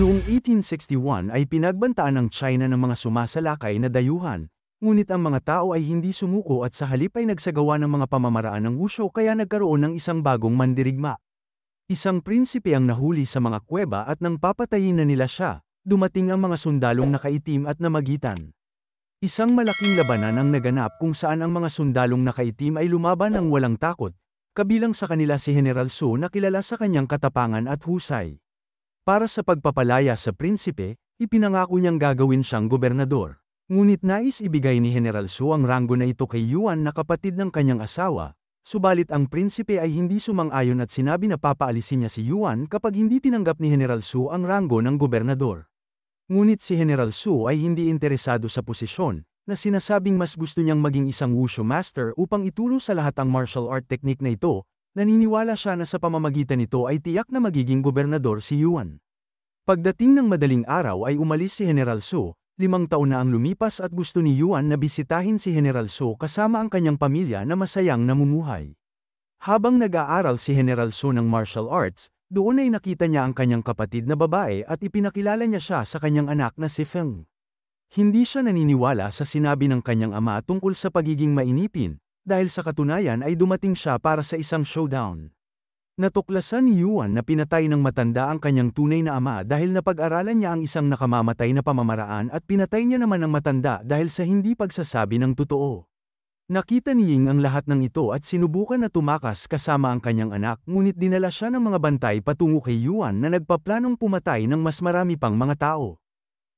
Noong 1861 ay pinagbantaan ng China ng mga sumasalakay na dayuhan, ngunit ang mga tao ay hindi sumuko at sa halip ay nagsagawa ng mga pamamaraan ng wusyo kaya nagkaroon ng isang bagong mandirigma. Isang prinsipe ang nahuli sa mga kuweba at nang papatayin na nila siya, dumating ang mga sundalong nakaitim at namagitan. Isang malaking labanan ang naganap kung saan ang mga sundalong nakaitim ay lumaban ng walang takot, kabilang sa kanila si General Su na kilala sa kanyang katapangan at husay. Para sa pagpapalaya sa prinsipe, ipinangako niyang gagawin siyang gobernador. Ngunit nais ibigay ni General Su ang ranggo na ito kay Yuan na kapatid ng kanyang asawa, subalit ang prinsipe ay hindi sumang-ayon at sinabi na papaalisin niya si Yuan kapag hindi tinanggap ni General Su ang ranggo ng gobernador. Ngunit si General Su ay hindi interesado sa posisyon, na sinasabing mas gusto niyang maging isang wushu master upang ituro sa lahat ang martial art technique na ito, Naniniwala siya na sa pamamagitan nito ay tiyak na magiging gobernador si Yuan. Pagdating ng madaling araw ay umalis si General Su, limang taon na ang lumipas at gusto ni Yuan na bisitahin si General Su kasama ang kanyang pamilya na masayang namumuhay. Habang nag-aaral si General Su ng martial arts, doon ay nakita niya ang kanyang kapatid na babae at ipinakilala niya siya sa kanyang anak na si Feng. Hindi siya naniniwala sa sinabi ng kanyang ama tungkol sa pagiging mainipin, dahil sa katunayan ay dumating siya para sa isang showdown. Natuklasan ni Yuan na pinatay ng matanda ang kanyang tunay na ama dahil napag-aralan niya ang isang nakamamatay na pamamaraan at pinatay niya naman ang matanda dahil sa hindi pagsasabi ng totoo. Nakita ni Ying ang lahat ng ito at sinubukan na tumakas kasama ang kanyang anak ngunit dinala siya ng mga bantay patungo kay Yuan na nagpaplanong pumatay ng mas marami pang mga tao.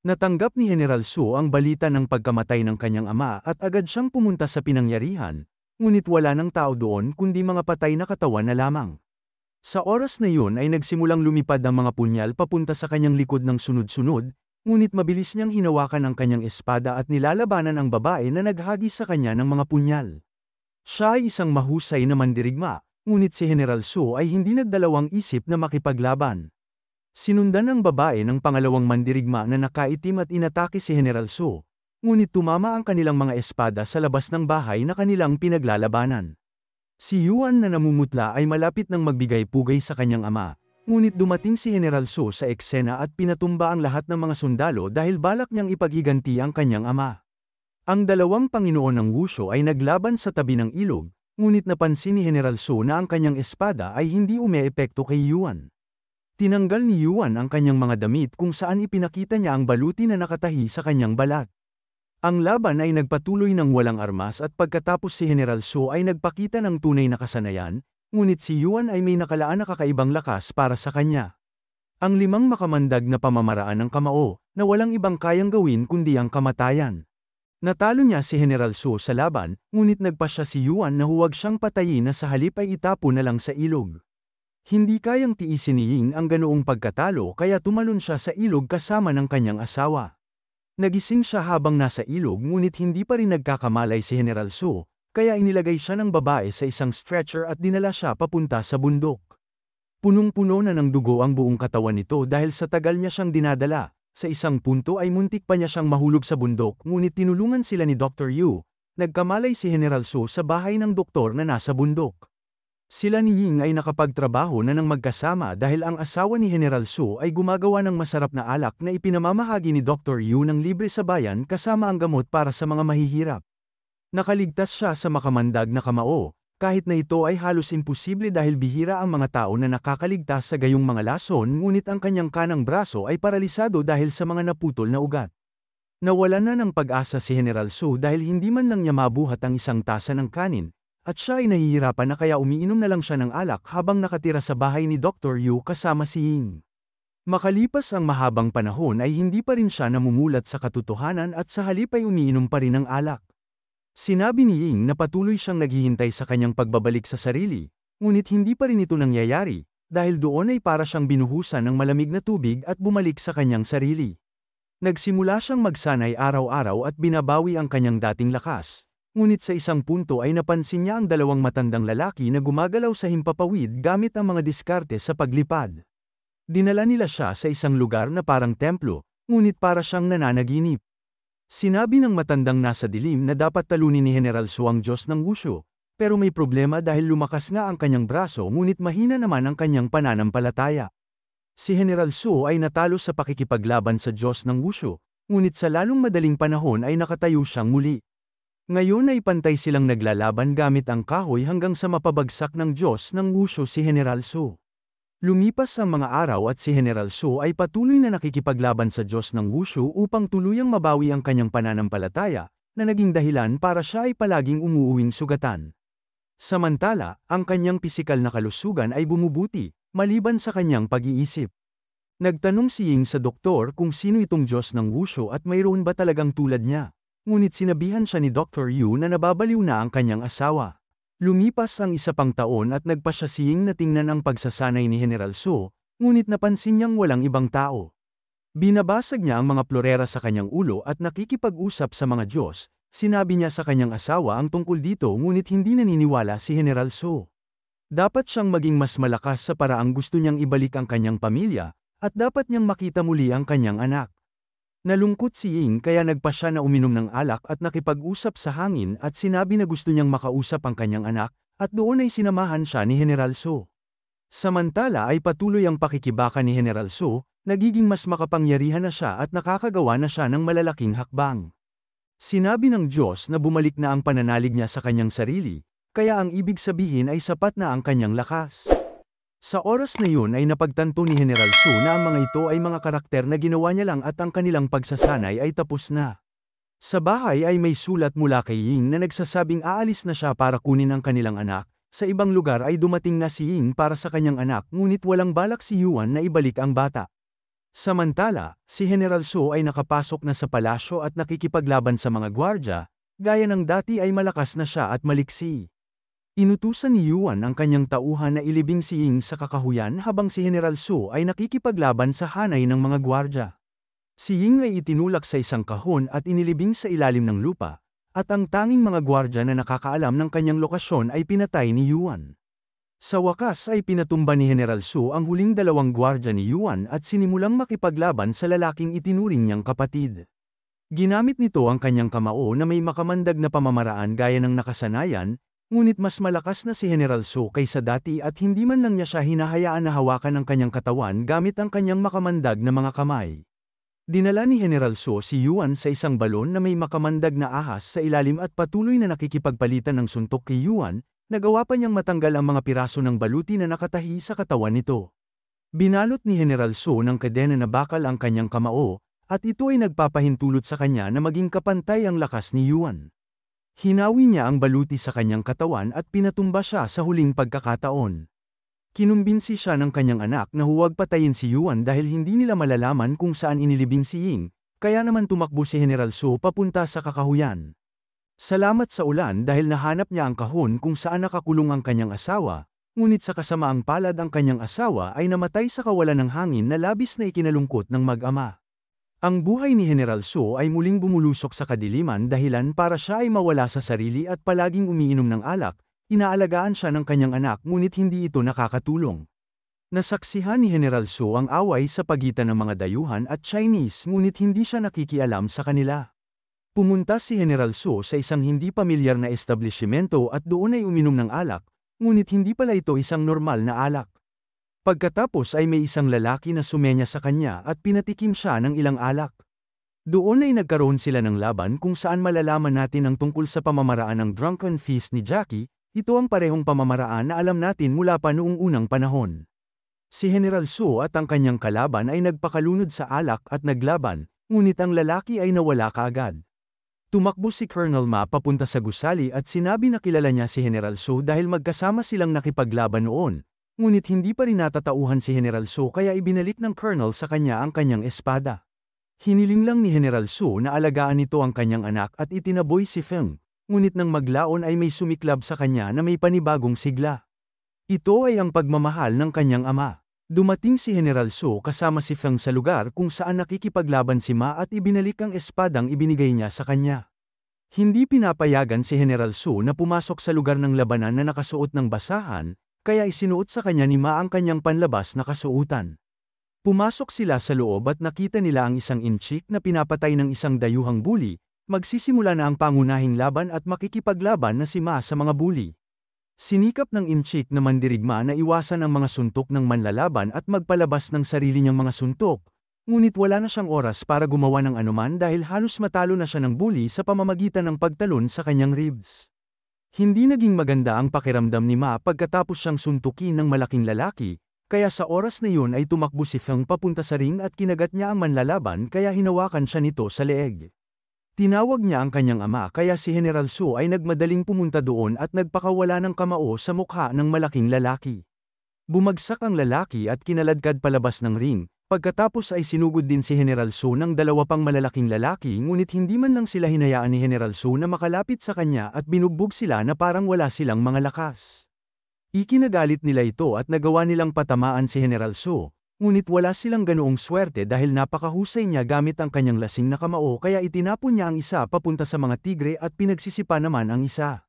Natanggap ni General Su ang balita ng pagkamatay ng kanyang ama at agad siyang pumunta sa pinangyarihan, ngunit wala ng tao doon kundi mga patay na katawan na lamang. Sa oras na yun ay nagsimulang lumipad ang mga punyal papunta sa kanyang likod ng sunod-sunod, ngunit mabilis niyang hinawakan ang kanyang espada at nilalabanan ang babae na naghagi sa kanya ng mga punyal. Siya ay isang mahusay na mandirigma, ngunit si General Su ay hindi nagdalawang isip na makipaglaban. Sinundan ng babae ng pangalawang mandirigma na nakaitim at inatake si General Su, Ngunit tumama ang kanilang mga espada sa labas ng bahay na kanilang pinaglalabanan. Si Yuan na namumutla ay malapit ng magbigay-pugay sa kanyang ama, ngunit dumating si General Su sa eksena at pinatumba ang lahat ng mga sundalo dahil balak niyang ipaghiganti ang kanyang ama. Ang dalawang Panginoon ng Wushu ay naglaban sa tabi ng ilog, ngunit napansin ni General Su na ang kanyang espada ay hindi umeepekto kay Yuan. Tinanggal ni Yuan ang kanyang mga damit kung saan ipinakita niya ang baluti na nakatahi sa kanyang balat. Ang laban ay nagpatuloy ng walang armas at pagkatapos si General Su ay nagpakita ng tunay na kasanayan, ngunit si Yuan ay may nakalaan na kakaibang lakas para sa kanya. Ang limang makamandag na pamamaraan ng kamao, na walang ibang kayang gawin kundi ang kamatayan. Natalo niya si General Su sa laban, ngunit nagpa siya si Yuan na huwag siyang patayin na sa halip ay itapo na lang sa ilog. Hindi kayang tiisin ni Ying ang ganoong pagkatalo kaya tumalon siya sa ilog kasama ng kanyang asawa. Nagising siya habang nasa ilog ngunit hindi pa rin nagkakamalay si General Su, kaya inilagay siya ng babae sa isang stretcher at dinala siya papunta sa bundok. Punong-puno na ng dugo ang buong katawan nito dahil sa tagal niya siyang dinadala, sa isang punto ay muntik pa niya siyang mahulog sa bundok ngunit tinulungan sila ni Dr. Yu, nagkamalay si General Su sa bahay ng doktor na nasa bundok. Sila ni Ying ay nakapagtrabaho na ng magkasama dahil ang asawa ni General Su ay gumagawa ng masarap na alak na ipinamamahagi ni Dr. Yu ng libre sa bayan kasama ang gamot para sa mga mahihirap. Nakaligtas siya sa makamandag na kamao, kahit na ito ay halos imposible dahil bihira ang mga tao na nakakaligtas sa gayong mga lason ngunit ang kanyang kanang braso ay paralisado dahil sa mga naputol na ugat. Nawalan na ng pag-asa si General Su dahil hindi man lang niya mabuhat ang isang tasa ng kanin, at siya ay nahihirapan na kaya umiinom na lang siya ng alak habang nakatira sa bahay ni Dr. Yu kasama si Ying. Makalipas ang mahabang panahon ay hindi pa rin siya namumulat sa katotohanan at sa halip ay umiinom pa rin ng alak. Sinabi ni Ying na patuloy siyang naghihintay sa kanyang pagbabalik sa sarili, ngunit hindi pa rin ito nangyayari, dahil doon ay para siyang binuhusan ng malamig na tubig at bumalik sa kanyang sarili. Nagsimula siyang magsanay araw-araw at binabawi ang kanyang dating lakas, ngunit sa isang punto ay napansin niya ang dalawang matandang lalaki na gumagalaw sa himpapawid gamit ang mga diskarte sa paglipad. Dinala nila siya sa isang lugar na parang templo, ngunit para siyang nananaginip. Sinabi ng matandang nasa dilim na dapat talunin ni General Suang ang Diyos ng Wushu, pero may problema dahil lumakas nga ang kanyang braso ngunit mahina naman ang kanyang pananampalataya. Si General Su ay natalo sa pakikipaglaban sa Diyos ng Wushu, ngunit sa lalong madaling panahon ay nakatayo siyang muli. Ngayon ay pantay silang naglalaban gamit ang kahoy hanggang sa mapabagsak ng Diyos ng uso si General Su. Lumipas ang mga araw at si General Su ay patuloy na nakikipaglaban sa Diyos ng Wushu upang tuluyang mabawi ang kanyang pananampalataya, na naging dahilan para siya ay palaging umuuwing sugatan. Samantala, ang kanyang pisikal na kalusugan ay bumubuti, maliban sa kanyang pag-iisip. Nagtanong si Ying sa doktor kung sino itong Diyos ng Wushu at mayroon ba talagang tulad niya. Ngunit sinabihan siya ni Dr. Yu na nababaliw na ang kanyang asawa. Lumipas ang isa pang taon at nagpa siya siying na tingnan ang pagsasanay ni General Su, ngunit napansin niyang walang ibang tao. Binabasag niya ang mga plorera sa kanyang ulo at nakikipag-usap sa mga Diyos, sinabi niya sa kanyang asawa ang tungkol dito ngunit hindi naniniwala si General Su. Dapat siyang maging mas malakas sa paraang gusto niyang ibalik ang kanyang pamilya, at dapat niyang makita muli ang kanyang anak. Nalungkot si Ying kaya nagpa siya na uminom ng alak at nakipag-usap sa hangin at sinabi na gusto niyang makausap ang kanyang anak, at doon ay sinamahan siya ni General So. Samantala ay patuloy ang pakikibaka ni General So, nagiging mas makapangyarihan na siya at nakakagawa na siya ng malalaking hakbang. Sinabi ng Diyos na bumalik na ang pananalig niya sa kanyang sarili, kaya ang ibig sabihin ay sapat na ang kanyang lakas. Sa oras na yun ay napagtanto ni General Su na ang mga ito ay mga karakter na ginawa niya lang at ang kanilang pagsasanay ay tapos na. Sa bahay ay may sulat mula kay Ying na nagsasabing aalis na siya para kunin ang kanilang anak, sa ibang lugar ay dumating na si Ying para sa kanyang anak ngunit walang balak si Yuan na ibalik ang bata. Samantala, si General Su ay nakapasok na sa palasyo at nakikipaglaban sa mga gwardya, gaya ng dati ay malakas na siya at maliksi. Inutusan ni Yuan ang kanyang tauhan na ilibing si Ying sa kakahuyan habang si General Su ay nakikipaglaban sa hanay ng mga gwardya. Si Ying ay itinulak sa isang kahon at inilibing sa ilalim ng lupa, at ang tanging mga gwardya na nakakaalam ng kanyang lokasyon ay pinatay ni Yuan. Sa wakas ay pinatumba ni General Su ang huling dalawang gwardya ni Yuan at sinimulang makipaglaban sa lalaking itinuring niyang kapatid. Ginamit nito ang kanyang kamao na may makamandag na pamamaraan gaya ng nakasanayan, Ngunit mas malakas na si General So kaysa dati at hindi man lang niya siya hinahayaan na hawakan ang kanyang katawan gamit ang kanyang makamandag na mga kamay. Dinala ni General So si Yuan sa isang balon na may makamandag na ahas sa ilalim at patuloy na nakikipagpalitan ng suntok kay Yuan, nagawa pa niyang matanggal ang mga piraso ng baluti na nakatahi sa katawan nito. Binalot ni General So ng kadena na bakal ang kanyang kamao, at ito ay nagpapahintulot sa kanya na maging kapantay ang lakas ni Yuan. Hinawi niya ang baluti sa kanyang katawan at pinatumba siya sa huling pagkakataon. Kinumbinsi siya ng kanyang anak na huwag patayin si Yuan dahil hindi nila malalaman kung saan inilibing si Ying, kaya naman tumakbo si General Su papunta sa kakahuyan. Salamat sa ulan dahil nahanap niya ang kahon kung saan nakakulong ang kanyang asawa, ngunit sa kasamaang palad ang kanyang asawa ay namatay sa kawalan ng hangin na labis na ikinalungkot ng mag-ama. Ang buhay ni General So ay muling bumulusok sa kadiliman dahilan para siya ay mawala sa sarili at palaging umiinom ng alak, inaalagaan siya ng kanyang anak ngunit hindi ito nakakatulong. Nasaksihan ni General So ang away sa pagitan ng mga dayuhan at Chinese ngunit hindi siya nakikialam sa kanila. Pumunta si General So sa isang hindi pamilyar na establishmento at doon ay uminom ng alak, ngunit hindi pala ito isang normal na alak. Pagkatapos ay may isang lalaki na sumenya sa kanya at pinatikim siya ng ilang alak. Doon ay nagkaroon sila ng laban kung saan malalaman natin ang tungkol sa pamamaraan ng drunken feast ni Jackie, ito ang parehong pamamaraan na alam natin mula pa noong unang panahon. Si General Su at ang kanyang kalaban ay nagpakalunod sa alak at naglaban, ngunit ang lalaki ay nawala kaagad. Tumakbo si Colonel Ma papunta sa gusali at sinabi na kilala niya si General Su dahil magkasama silang nakipaglaban noon, Ngunit hindi pa rin natatauhan si General Su kaya ibinalik ng colonel sa kanya ang kanyang espada. Hiniling lang ni General Su na alagaan nito ang kanyang anak at itinaboy si Feng, ngunit nang maglaon ay may sumiklab sa kanya na may panibagong sigla. Ito ay ang pagmamahal ng kanyang ama. Dumating si General Su kasama si Feng sa lugar kung saan nakikipaglaban si Ma at ibinalik ang espadang ibinigay niya sa kanya. Hindi pinapayagan si General Su na pumasok sa lugar ng labanan na nakasuot ng basahan, kaya isinuot sa kanya ni Ma ang kanyang panlabas na kasuutan. Pumasok sila sa loob at nakita nila ang isang inchik na pinapatay ng isang dayuhang bully, magsisimula na ang pangunahing laban at makikipaglaban na si Ma sa mga bully. Sinikap ng inchik na mandirigma na iwasan ang mga suntok ng manlalaban at magpalabas ng sarili niyang mga suntok, Ngunit wala na siyang oras para gumawa ng anuman dahil halos matalo na siya ng bully sa pamamagitan ng pagtalon sa kanyang ribs. Hindi naging maganda ang pakiramdam ni Ma pagkatapos siyang suntukin ng malaking lalaki, kaya sa oras na yun ay tumakbo si Feng papunta sa ring at kinagat niya ang manlalaban kaya hinawakan siya nito sa leeg. Tinawag niya ang kanyang ama kaya si General Su ay nagmadaling pumunta doon at nagpakawala ng kamao sa mukha ng malaking lalaki. Bumagsak ang lalaki at kinaladkad palabas ng ring, Pagkatapos ay sinugod din si General Su ng dalawa pang malalaking lalaki ngunit hindi man lang sila hinayaan ni General Su na makalapit sa kanya at binugbog sila na parang wala silang mga lakas. Ikinagalit nila ito at nagawa nilang patamaan si General Su, ngunit wala silang ganoong swerte dahil napakahusay niya gamit ang kanyang lasing na kamao kaya itinapon niya ang isa papunta sa mga tigre at pinagsisipa naman ang isa.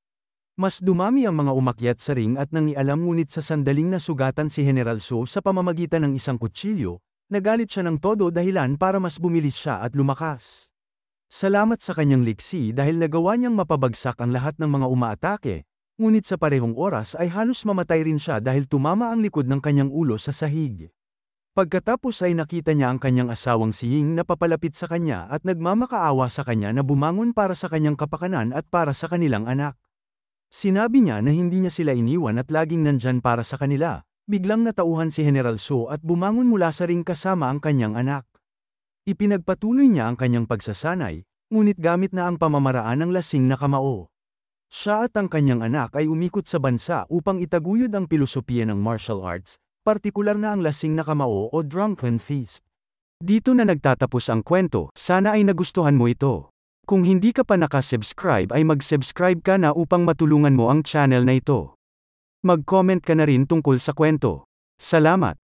Mas dumami ang mga umakyat sa ring at nangialam ngunit sa sandaling nasugatan si General Su sa pamamagitan ng isang kutsilyo, Nagalit siya ng todo dahilan para mas bumilis siya at lumakas. Salamat sa kanyang liksi dahil nagawa niyang mapabagsak ang lahat ng mga umaatake, ngunit sa parehong oras ay halos mamatay rin siya dahil tumama ang likod ng kanyang ulo sa sahig. Pagkatapos ay nakita niya ang kanyang asawang si Ying na papalapit sa kanya at nagmamakaawa sa kanya na bumangon para sa kanyang kapakanan at para sa kanilang anak. Sinabi niya na hindi niya sila iniwan at laging nandyan para sa kanila, Biglang natauhan si General So at bumangon mula sa ring kasama ang kanyang anak. Ipinagpatuloy niya ang kanyang pagsasanay, ngunit gamit na ang pamamaraan ng lasing na kamao. Siya at ang kanyang anak ay umikot sa bansa upang itaguyod ang pilosopiya ng martial arts, partikular na ang lasing na kamao o drunken feast. Dito na nagtatapos ang kwento, sana ay nagustuhan mo ito. Kung hindi ka pa nakasubscribe ay mag-subscribe ka na upang matulungan mo ang channel na ito. Mag-comment ka na rin tungkol sa kwento. Salamat!